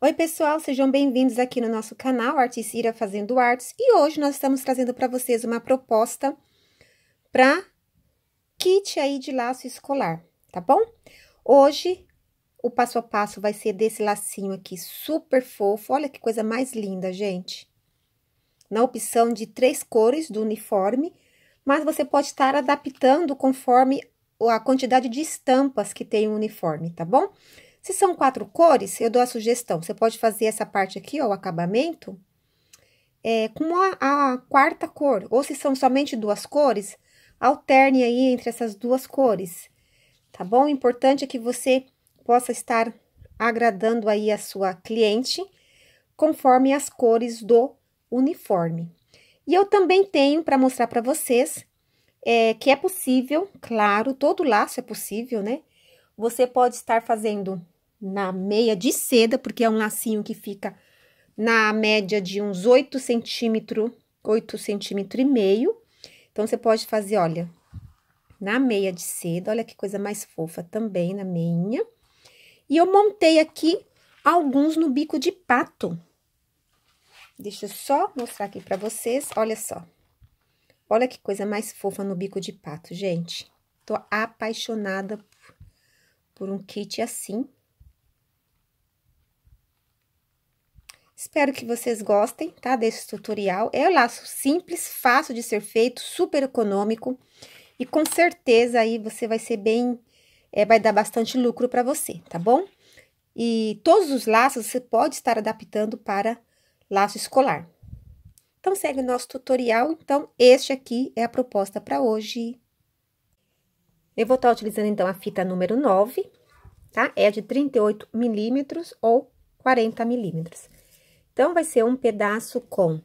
Oi, pessoal, sejam bem-vindos aqui no nosso canal Ira Fazendo Artes e hoje nós estamos trazendo para vocês uma proposta para kit aí de laço escolar, tá bom? Hoje o passo a passo vai ser desse lacinho aqui super fofo, olha que coisa mais linda, gente. Na opção de três cores do uniforme, mas você pode estar adaptando conforme a quantidade de estampas que tem o uniforme, tá bom? Se são quatro cores, eu dou a sugestão. Você pode fazer essa parte aqui, ó, o acabamento, é, com a, a quarta cor. Ou se são somente duas cores, alterne aí entre essas duas cores, tá bom? O importante é que você possa estar agradando aí a sua cliente conforme as cores do uniforme. E eu também tenho para mostrar para vocês é, que é possível, claro, todo laço é possível, né? Você pode estar fazendo na meia de seda, porque é um lacinho que fica na média de uns 8 centímetros, 8 centímetros e meio. Então, você pode fazer, olha, na meia de seda, olha que coisa mais fofa também na meinha. E eu montei aqui alguns no bico de pato. Deixa eu só mostrar aqui pra vocês, olha só. Olha que coisa mais fofa no bico de pato, gente. Tô apaixonada por um kit assim. Espero que vocês gostem, tá? Desse tutorial. É um laço simples, fácil de ser feito, super econômico. E com certeza aí você vai ser bem... É, vai dar bastante lucro para você, tá bom? E todos os laços você pode estar adaptando para laço escolar. Então, segue o nosso tutorial. Então, este aqui é a proposta para hoje. Eu vou estar utilizando, então, a fita número 9, tá? É de 38 milímetros ou 40 milímetros. Então, vai ser um pedaço com...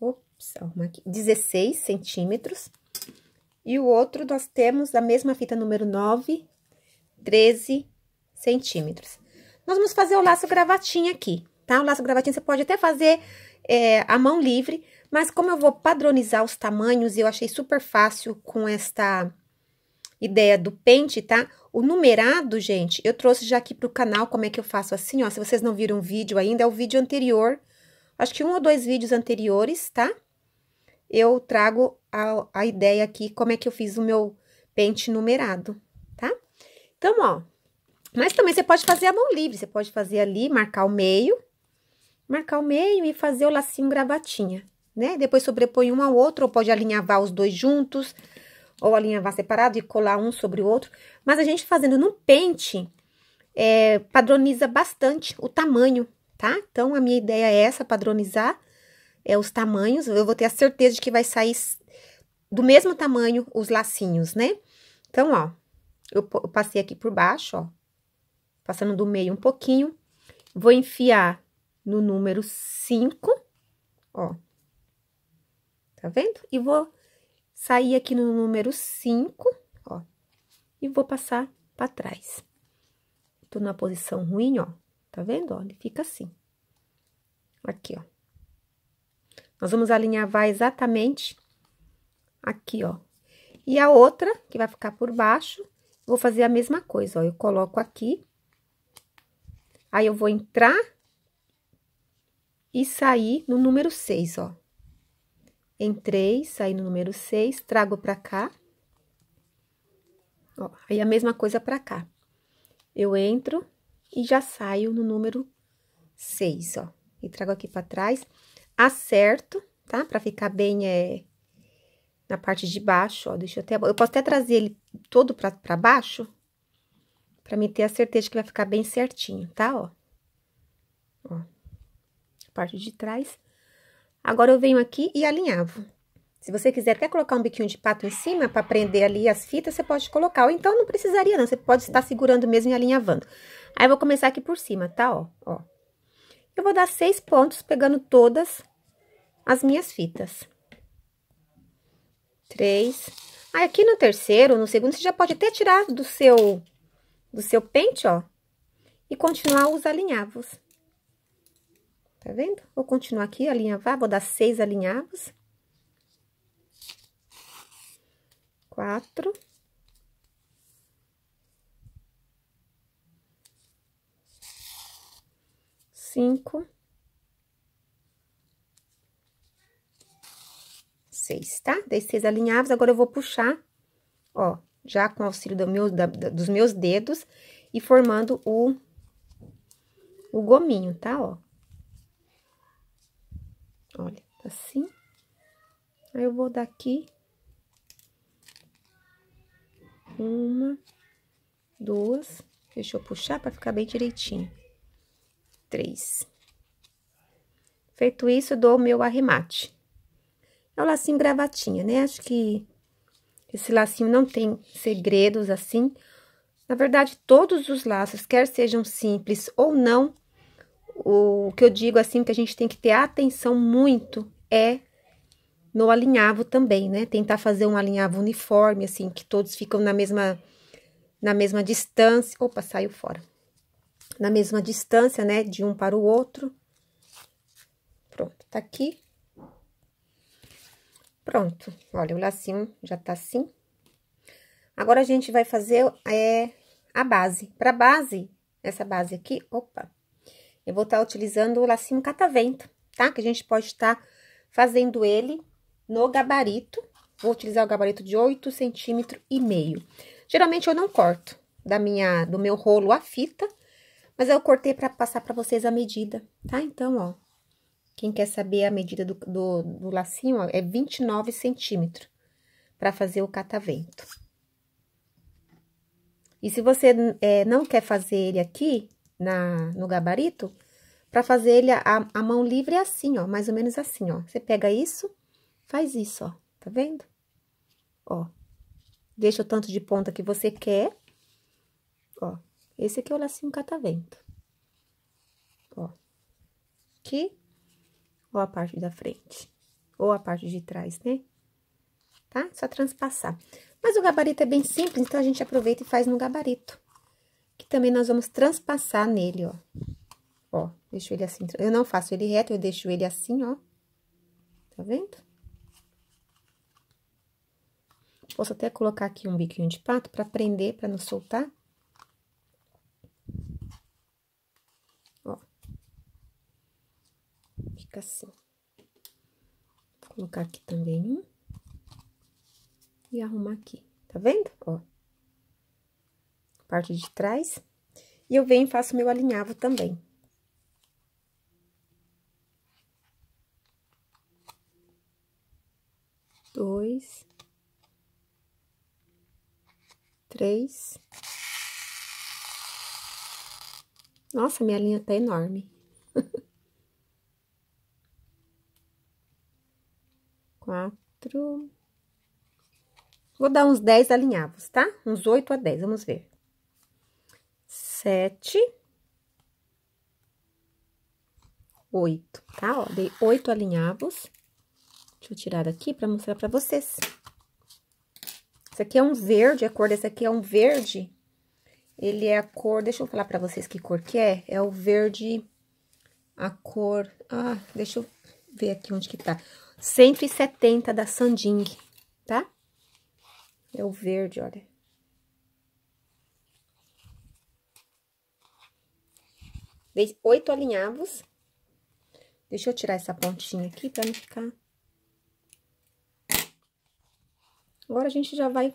Ops, uma aqui. 16 centímetros. E o outro, nós temos da mesma fita número 9, 13 centímetros. Nós vamos fazer o laço gravatinha aqui, tá? O laço gravatinha você pode até fazer é, a mão livre, mas como eu vou padronizar os tamanhos, eu achei super fácil com esta ideia do pente, tá? O numerado, gente, eu trouxe já aqui pro canal como é que eu faço assim, ó. Se vocês não viram o vídeo ainda, é o vídeo anterior, acho que um ou dois vídeos anteriores, tá? Eu trago a, a ideia aqui, como é que eu fiz o meu pente numerado, tá? Então, ó, mas também você pode fazer a mão livre, você pode fazer ali, marcar o meio, marcar o meio e fazer o lacinho gravatinha, né? Depois sobrepõe um ao outro, ou pode alinhavar os dois juntos, ou alinhavar separado e colar um sobre o outro, mas a gente fazendo no pente é, padroniza bastante o tamanho, tá? Então, a minha ideia é essa, padronizar é, os tamanhos, eu vou ter a certeza de que vai sair do mesmo tamanho os lacinhos, né? Então, ó, eu, eu passei aqui por baixo, ó, passando do meio um pouquinho, vou enfiar no número 5, ó, tá vendo? E vou sair aqui no número 5, ó, e vou passar para trás. Tô na posição ruim, ó, tá vendo? Ó, ele fica assim. Aqui, ó. Nós vamos alinhavar exatamente aqui, ó. E a outra, que vai ficar por baixo, vou fazer a mesma coisa, ó. Eu coloco aqui, aí eu vou entrar e sair no número 6, ó. Entrei, saí no número 6, trago para cá. Ó, aí a mesma coisa para cá. Eu entro e já saio no número 6, ó. E trago aqui para trás. Acerto, tá? Para ficar bem é, na parte de baixo, ó. Deixa eu até... Eu posso até trazer ele todo para baixo, para mim ter a certeza que vai ficar bem certinho, tá? Ó. Ó. Parte de trás. Agora eu venho aqui e alinhavo. Se você quiser até colocar um biquinho de pato em cima para prender ali as fitas, você pode colocar. Ou então não precisaria não, você pode estar segurando mesmo e alinhavando. Aí eu vou começar aqui por cima, tá? Ó, ó. Eu vou dar seis pontos pegando todas as minhas fitas. Três. Aí aqui no terceiro, no segundo, você já pode até tirar do seu, do seu pente, ó. E continuar os alinhavos. Tá vendo? Vou continuar aqui, alinhavar, vou dar seis alinhavos. Quatro. Cinco. Seis, tá? Dei seis alinhavos, agora eu vou puxar, ó, já com o auxílio do meu, da, dos meus dedos e formando o, o gominho, tá? Ó, Olha, tá assim. Aí eu vou daqui. Uma, duas. Deixa eu puxar para ficar bem direitinho. Três. Feito isso, dou o meu arremate. É o lacinho gravatinha, né? Acho que esse lacinho não tem segredos assim. Na verdade, todos os laços, quer sejam simples ou não, o que eu digo assim que a gente tem que ter atenção muito é no alinhavo também, né? Tentar fazer um alinhavo uniforme assim, que todos ficam na mesma na mesma distância. Opa, saiu fora. Na mesma distância, né, de um para o outro. Pronto, tá aqui. Pronto. Olha, o lacinho já tá assim. Agora a gente vai fazer é a base. Para base, essa base aqui, opa, eu vou estar tá utilizando o lacinho catavento, tá? Que a gente pode estar tá fazendo ele no gabarito. Vou utilizar o gabarito de 8 centímetros e meio. Geralmente, eu não corto da minha, do meu rolo a fita, mas eu cortei para passar para vocês a medida, tá? Então, ó, quem quer saber a medida do, do, do lacinho, ó, é 29 centímetros para fazer o catavento. E se você é, não quer fazer ele aqui, na, no gabarito, para fazer ele a, a mão livre é assim, ó, mais ou menos assim, ó. Você pega isso, faz isso, ó, tá vendo? Ó, deixa o tanto de ponta que você quer, ó. Esse aqui é o lacinho catavento, ó. Aqui, ou a parte da frente, ou a parte de trás, né? Tá? Só transpassar. Mas o gabarito é bem simples, então a gente aproveita e faz no gabarito que também nós vamos transpassar nele, ó. Ó, deixo ele assim. Eu não faço ele reto, eu deixo ele assim, ó. Tá vendo? Posso até colocar aqui um biquinho de pato para prender, para não soltar. Ó. Fica assim. Vou colocar aqui também um. E arrumar aqui, tá vendo? Ó parte de trás. E eu venho e faço meu alinhavo também. Dois. Três. Nossa, minha linha tá enorme. Quatro. Vou dar uns 10 alinhavos, tá? Uns 8 a 10, vamos ver sete, oito, tá? Ó, dei oito alinhavos. Deixa eu tirar daqui pra mostrar pra vocês. Isso aqui é um verde, a cor desse aqui é um verde. Ele é a cor, deixa eu falar pra vocês que cor que é. É o verde, a cor, ah, deixa eu ver aqui onde que tá. 170 da Sanding, tá? É o verde, olha. Dei oito alinhavos. Deixa eu tirar essa pontinha aqui pra não ficar... Agora, a gente já vai,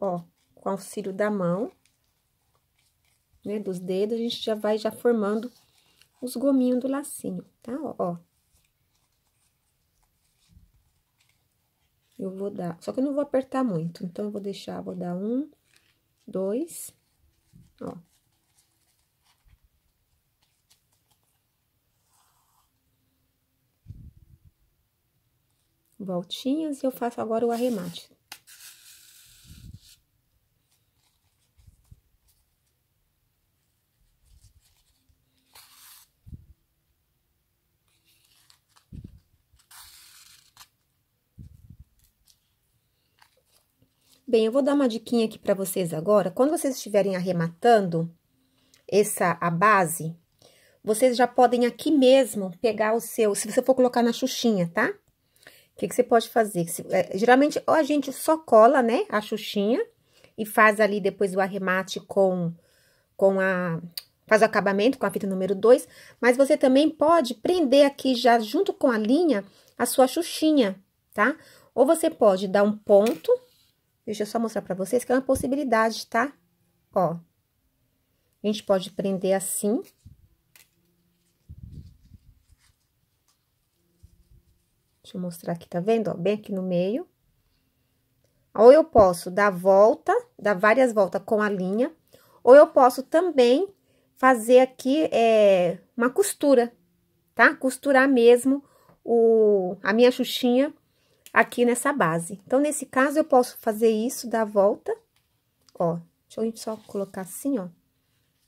ó, com auxílio da mão, né, dos dedos, a gente já vai já formando os gominhos do lacinho, tá? Ó, ó. Eu vou dar, só que eu não vou apertar muito, então, eu vou deixar, vou dar um, dois, ó. voltinhas e eu faço agora o arremate. Bem, eu vou dar uma diquinha aqui para vocês agora. Quando vocês estiverem arrematando essa a base, vocês já podem aqui mesmo pegar o seu, se você for colocar na xuxinha, tá? O que, que, você pode fazer? Se, é, geralmente, ou a gente só cola, né, a xuxinha e faz ali depois o arremate com, com a... Faz o acabamento com a fita número 2, mas você também pode prender aqui já junto com a linha a sua xuxinha, tá? Ou você pode dar um ponto, deixa eu só mostrar pra vocês que é uma possibilidade, tá? Ó, a gente pode prender assim, Deixa eu mostrar aqui, tá vendo? Ó, bem aqui no meio. Ou eu posso dar volta, dar várias voltas com a linha, ou eu posso também fazer aqui é, uma costura, tá? Costurar mesmo o, a minha xuxinha aqui nessa base. Então, nesse caso, eu posso fazer isso, dar volta, ó. Deixa eu só colocar assim, ó.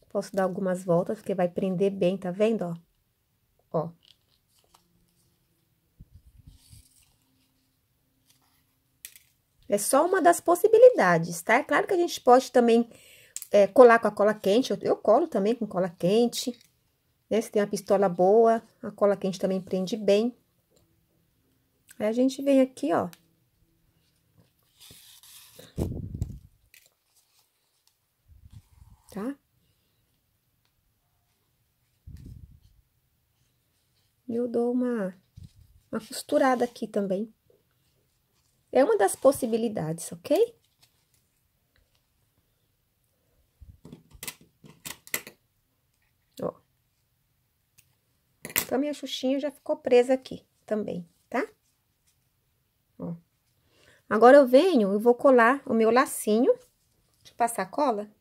Posso dar algumas voltas, porque vai prender bem, tá vendo, ó? Ó. É só uma das possibilidades, tá? É claro que a gente pode também é, colar com a cola quente. Eu, eu, colo também com cola quente. Né? Se tem uma pistola boa, a cola quente também prende bem. Aí a gente vem aqui, ó. Tá? E eu dou uma, uma costurada aqui também. É uma das possibilidades, ok? Ó. Então, minha xuxinha já ficou presa aqui também, tá? Ó. Agora, eu venho e vou colar o meu lacinho. Deixa eu passar a cola.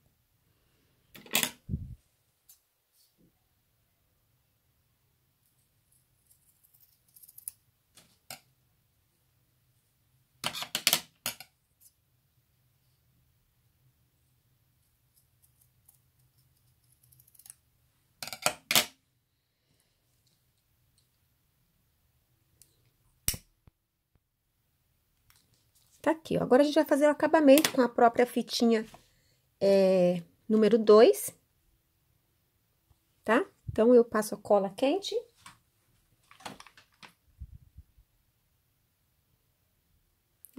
Tá aqui, ó. Agora, a gente vai fazer o acabamento com a própria fitinha é, número 2, tá? Então, eu passo a cola quente.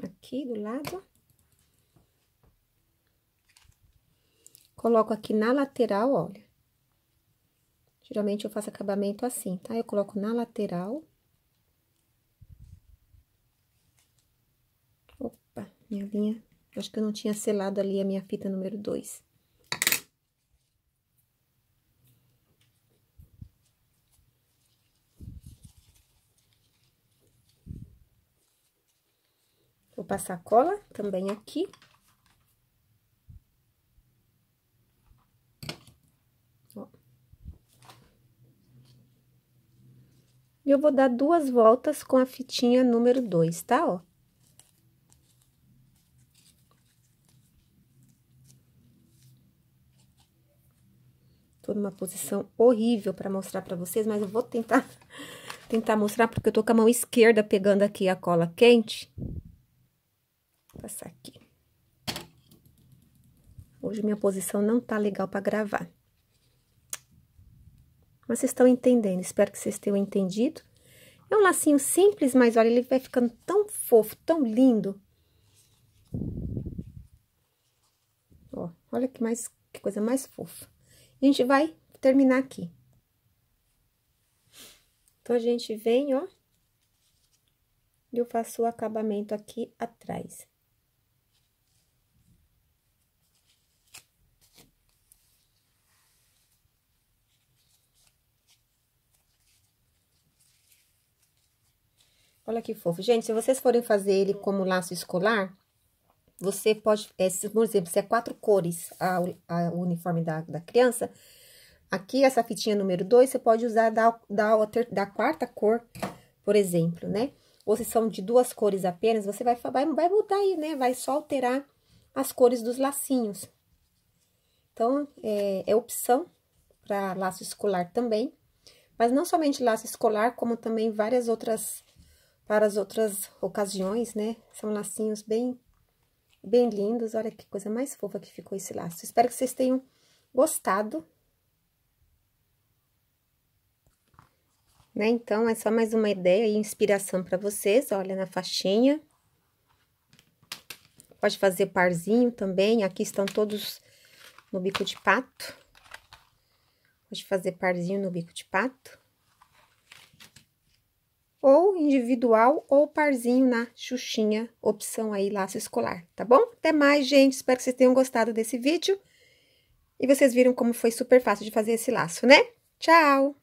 Aqui do lado. Coloco aqui na lateral, olha. Geralmente, eu faço acabamento assim, tá? Eu coloco na lateral. minha linha. Acho que eu não tinha selado ali a minha fita número 2. Vou passar cola também aqui. Ó. E eu vou dar duas voltas com a fitinha número 2, tá? Ó. Tô numa posição horrível para mostrar para vocês, mas eu vou tentar tentar mostrar porque eu tô com a mão esquerda pegando aqui a cola quente. Vou passar aqui. Hoje minha posição não tá legal para gravar. Mas vocês estão entendendo, espero que vocês tenham entendido. É um lacinho simples, mas olha, ele vai ficando tão fofo, tão lindo. Ó, olha que mais que coisa mais fofa. A gente vai terminar aqui. Então, a gente vem, ó, e eu faço o acabamento aqui atrás. Olha que fofo. Gente, se vocês forem fazer ele como laço escolar, você pode, é, se, por exemplo, se é quatro cores a, a uniforme da, da criança, aqui essa fitinha número dois você pode usar da, da, da quarta cor, por exemplo, né? Ou se são de duas cores apenas, você vai, vai, vai mudar aí, né? Vai só alterar as cores dos lacinhos. Então, é, é opção para laço escolar também. Mas não somente laço escolar, como também várias outras, para as outras ocasiões, né? São lacinhos bem bem lindos. Olha que coisa mais fofa que ficou esse laço. Espero que vocês tenham gostado. Né? Então, é só mais uma ideia e inspiração para vocês. Olha, na faixinha. Pode fazer parzinho também. Aqui estão todos no bico de pato. Pode fazer parzinho no bico de pato ou individual ou parzinho na xuxinha, opção aí laço escolar, tá bom? Até mais, gente, espero que vocês tenham gostado desse vídeo. E vocês viram como foi super fácil de fazer esse laço, né? Tchau!